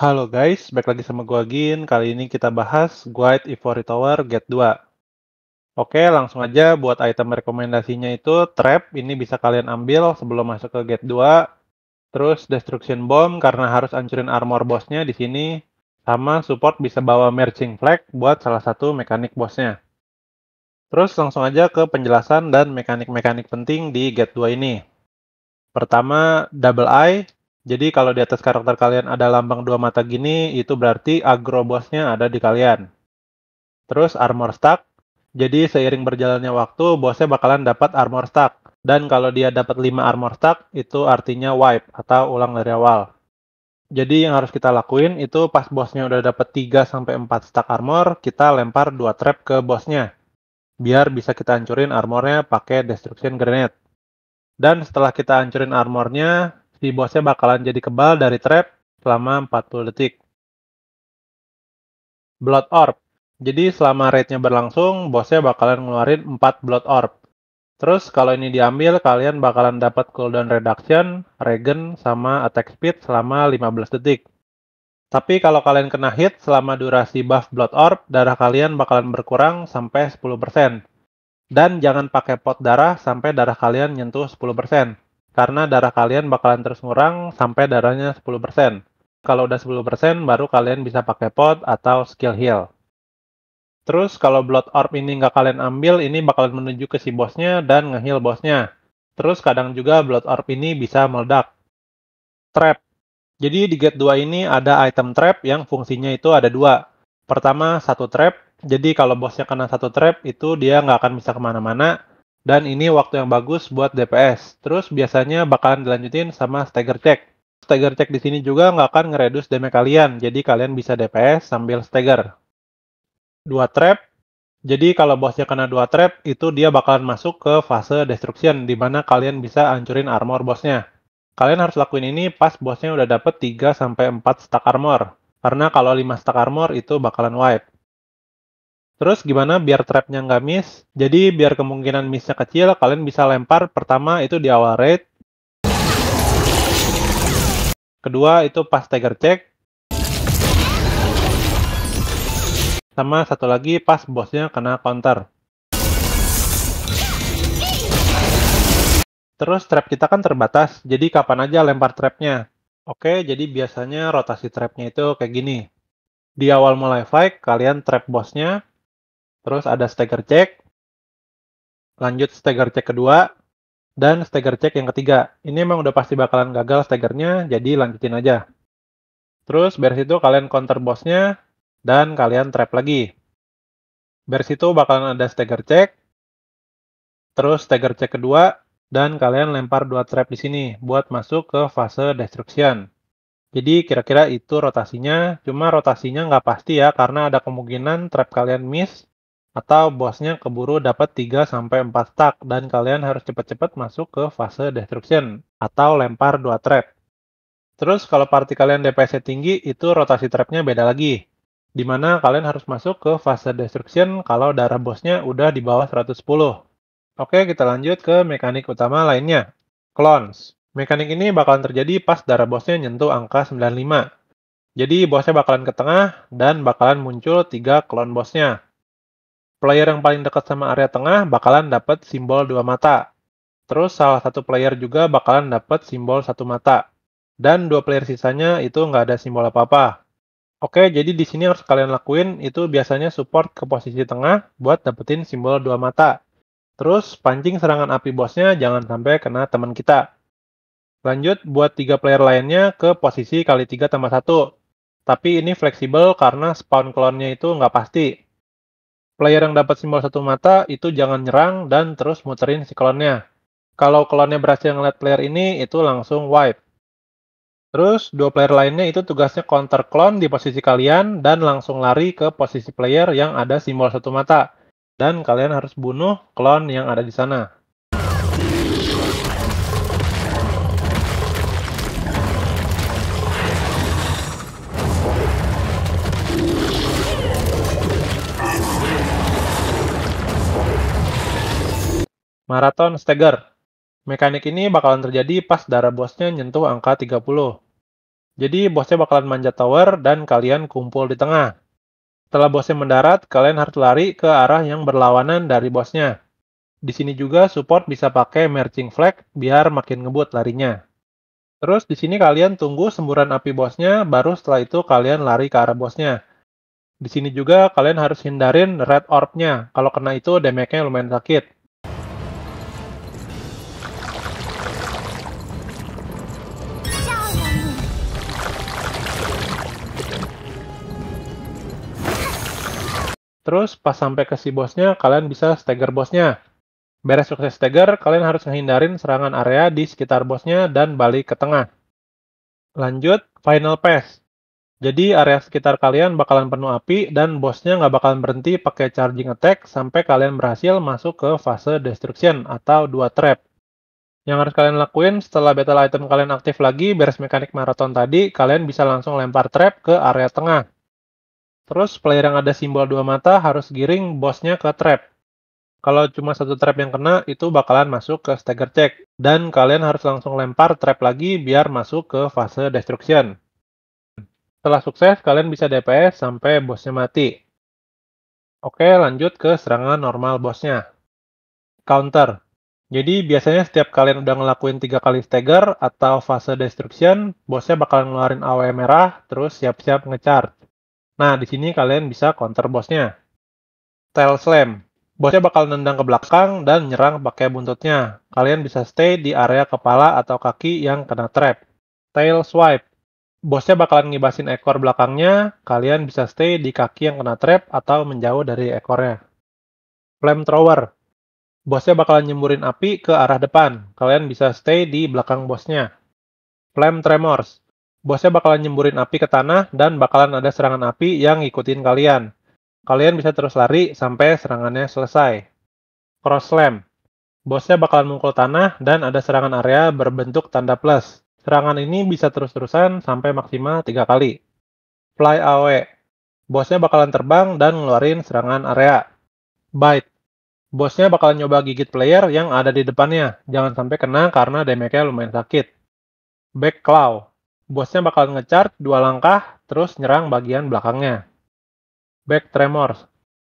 Halo guys, balik lagi sama gua Gin. Kali ini kita bahas Guide Ivory Tower Gate 2. Oke, langsung aja buat item rekomendasinya itu Trap, ini bisa kalian ambil sebelum masuk ke Gate 2. Terus Destruction Bomb karena harus ancurin armor bosnya di sini. Sama support bisa bawa Merging Flag buat salah satu mekanik bosnya. Terus langsung aja ke penjelasan dan mekanik-mekanik penting di Gate 2 ini. Pertama, Double Eye jadi kalau di atas karakter kalian ada lambang dua mata gini, itu berarti agro bosnya ada di kalian. Terus armor stack, jadi seiring berjalannya waktu, bosnya bakalan dapat armor stack. Dan kalau dia dapat 5 armor stack, itu artinya wipe atau ulang dari awal. Jadi yang harus kita lakuin itu pas bosnya udah dapat 3 sampai 4 stack armor, kita lempar 2 trap ke bosnya. Biar bisa kita hancurin armornya pakai destruction grenade. Dan setelah kita hancurin armornya, si bosnya bakalan jadi kebal dari trap selama 40 detik. Blood Orb. Jadi selama raidnya berlangsung, bosnya bakalan ngeluarin 4 Blood Orb. Terus kalau ini diambil, kalian bakalan dapat cooldown reduction, regen, sama attack speed selama 15 detik. Tapi kalau kalian kena hit selama durasi buff Blood Orb, darah kalian bakalan berkurang sampai 10%. Dan jangan pakai pot darah sampai darah kalian nyentuh 10% karena darah kalian bakalan terus ngurang sampai darahnya 10%. Kalau udah 10% baru kalian bisa pakai pot atau skill heal. Terus kalau blood orb ini nggak kalian ambil, ini bakalan menuju ke si bosnya dan ngeheal bosnya. Terus kadang juga blood orb ini bisa meledak. Trap. Jadi di gate 2 ini ada item trap yang fungsinya itu ada dua. Pertama, satu trap. Jadi kalau bosnya kena satu trap, itu dia nggak akan bisa kemana-mana dan ini waktu yang bagus buat DPS. Terus biasanya bakalan dilanjutin sama stagger check. Stagger check di sini juga nggak akan ngeredus damage kalian, jadi kalian bisa DPS sambil stagger. Dua trap. Jadi kalau bosnya kena dua trap, itu dia bakalan masuk ke fase destruction, di mana kalian bisa ancurin armor bosnya. Kalian harus lakuin ini pas bosnya udah dapet 3-4 stack armor. Karena kalau 5 stack armor itu bakalan wipe. Terus gimana biar trapnya nggak miss? Jadi biar kemungkinan missnya kecil, kalian bisa lempar pertama itu di awal raid. Kedua itu pas tiger check. Sama satu lagi pas bosnya kena counter. Terus trap kita kan terbatas, jadi kapan aja lempar trapnya. Oke, jadi biasanya rotasi trapnya itu kayak gini. Di awal mulai fight, kalian trap bosnya, Terus ada stagger check, lanjut stagger check kedua, dan stagger check yang ketiga. Ini emang udah pasti bakalan gagal staggernya, jadi lanjutin aja. Terus beres itu kalian counter bossnya, dan kalian trap lagi. Beres itu bakalan ada stagger check, terus stagger check kedua, dan kalian lempar dua trap di sini buat masuk ke fase destruction. Jadi kira-kira itu rotasinya, cuma rotasinya nggak pasti ya, karena ada kemungkinan trap kalian miss, atau bosnya keburu dapat 3 sampai 4 stack dan kalian harus cepat-cepat masuk ke fase destruction atau lempar 2 trap. Terus kalau party kalian DPS tinggi itu rotasi trapnya beda lagi. Dimana kalian harus masuk ke fase destruction kalau darah bosnya udah di bawah 110. Oke kita lanjut ke mekanik utama lainnya, clones. Mekanik ini bakalan terjadi pas darah bosnya nyentuh angka 95. Jadi bosnya bakalan ke tengah dan bakalan muncul 3 clone bosnya player yang paling dekat sama area tengah bakalan dapat simbol dua mata. Terus salah satu player juga bakalan dapat simbol satu mata. Dan dua player sisanya itu nggak ada simbol apa-apa. Oke, jadi di sini harus kalian lakuin itu biasanya support ke posisi tengah buat dapetin simbol dua mata. Terus pancing serangan api bosnya jangan sampai kena teman kita. Lanjut buat tiga player lainnya ke posisi kali tiga tambah satu. Tapi ini fleksibel karena spawn clone itu nggak pasti. Player yang dapat simbol satu mata itu jangan nyerang dan terus muterin si klonnya. Kalau klonnya berhasil ngeliat player ini, itu langsung wipe. Terus, dua player lainnya itu tugasnya counter clone di posisi kalian dan langsung lari ke posisi player yang ada simbol satu mata. Dan kalian harus bunuh klon yang ada di sana. Marathon Stagger. Mekanik ini bakalan terjadi pas darah bosnya nyentuh angka 30. Jadi bosnya bakalan manjat tower dan kalian kumpul di tengah. Setelah bosnya mendarat, kalian harus lari ke arah yang berlawanan dari bosnya. Di sini juga support bisa pakai merging flag biar makin ngebut larinya. Terus di sini kalian tunggu semburan api bosnya, baru setelah itu kalian lari ke arah bosnya. Di sini juga kalian harus hindarin red orb-nya. Kalau kena itu damage-nya lumayan sakit. Terus pas sampai ke si bosnya, kalian bisa stagger bosnya. Beres sukses stagger, kalian harus menghindarin serangan area di sekitar bosnya dan balik ke tengah. Lanjut, final pass. Jadi area sekitar kalian bakalan penuh api dan bosnya nggak bakalan berhenti pakai charging attack sampai kalian berhasil masuk ke fase destruction atau dua trap. Yang harus kalian lakuin setelah battle item kalian aktif lagi beres mekanik maraton tadi, kalian bisa langsung lempar trap ke area tengah. Terus player yang ada simbol dua mata harus giring bosnya ke trap. Kalau cuma satu trap yang kena, itu bakalan masuk ke stagger check. Dan kalian harus langsung lempar trap lagi biar masuk ke fase destruction. Setelah sukses, kalian bisa DPS sampai bosnya mati. Oke, lanjut ke serangan normal bosnya. Counter. Jadi biasanya setiap kalian udah ngelakuin tiga kali stagger atau fase destruction, bosnya bakalan ngeluarin AOE merah, terus siap-siap ngecharge. Nah, di sini kalian bisa counter bosnya. Tail slam. Bosnya bakal nendang ke belakang dan nyerang pakai buntutnya. Kalian bisa stay di area kepala atau kaki yang kena trap. Tail swipe. Bosnya bakalan ngibasin ekor belakangnya, kalian bisa stay di kaki yang kena trap atau menjauh dari ekornya. Flame thrower, Bosnya bakalan nyemburin api ke arah depan. Kalian bisa stay di belakang bosnya. Flame Tremors. Bosnya bakalan nyemburin api ke tanah dan bakalan ada serangan api yang ngikutin kalian. Kalian bisa terus lari sampai serangannya selesai. Cross slam. Bosnya bakalan mukul tanah dan ada serangan area berbentuk tanda plus. Serangan ini bisa terus-terusan sampai maksimal 3 kali. Fly away. Bosnya bakalan terbang dan ngeluarin serangan area. Bite. Bosnya bakalan nyoba gigit player yang ada di depannya. Jangan sampai kena karena damage-nya lumayan sakit. Back claw bosnya bakal ngechart dua langkah terus nyerang bagian belakangnya. Back Tremors.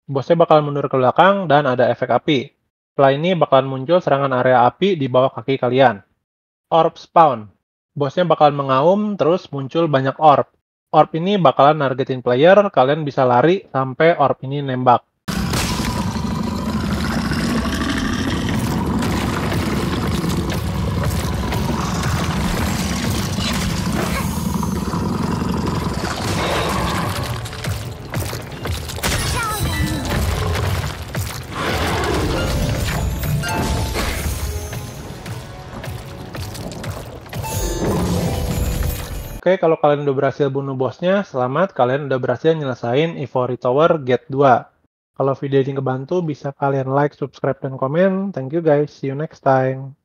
Bosnya bakal mundur ke belakang dan ada efek api. Setelah ini bakal muncul serangan area api di bawah kaki kalian. Orb Spawn. Bosnya bakal mengaum terus muncul banyak orb. Orb ini bakalan nargetin player, kalian bisa lari sampai orb ini nembak. Oke, kalau kalian udah berhasil bunuh bosnya, selamat kalian udah berhasil nyelesain Ivory Tower Gate 2. Kalau video ini kebantu, bisa kalian like, subscribe, dan komen. Thank you guys. See you next time.